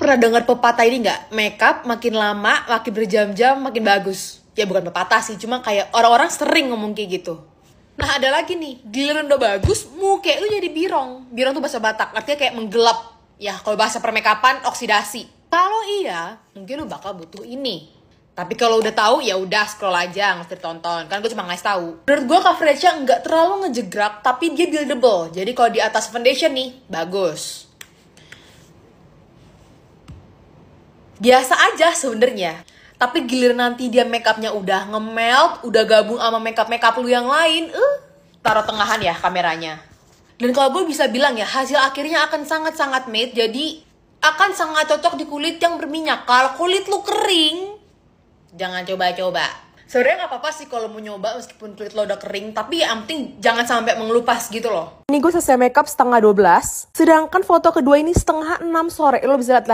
pernah dengar pepatah ini nggak? Makeup makin lama, makin berjam-jam, makin bagus. Ya bukan pepatah sih, cuma kayak orang-orang sering ngomong kayak gitu. Nah ada lagi nih, giliran udah bagus, muka lu jadi birong. Birong tuh bahasa Batak, artinya kayak menggelap. Ya kalau bahasa permakeupan, oksidasi. Kalau iya, mungkin lu bakal butuh ini. Tapi kalau udah tahu ya udah scroll aja nggak usah tonton. Kan gue cuma ngasih tahu. Menurut gue coveragenya nggak terlalu ngejegrak, tapi dia buildable. Jadi kalau di atas foundation nih bagus. biasa aja sebenarnya tapi gilir nanti dia makeupnya udah ngemelt udah gabung sama makeup makeup lu yang lain eh uh, taruh tengahan ya kameranya dan kalau gue bisa bilang ya hasil akhirnya akan sangat sangat matte, jadi akan sangat cocok di kulit yang berminyak kalau kulit lu kering jangan coba-coba sebenarnya nggak apa-apa sih kalau mau nyoba meskipun kulit lo udah kering tapi yang penting jangan sampai mengelupas gitu loh ini gue selesai makeup setengah 12 sedangkan foto kedua ini setengah 6 sore lo bisa lihat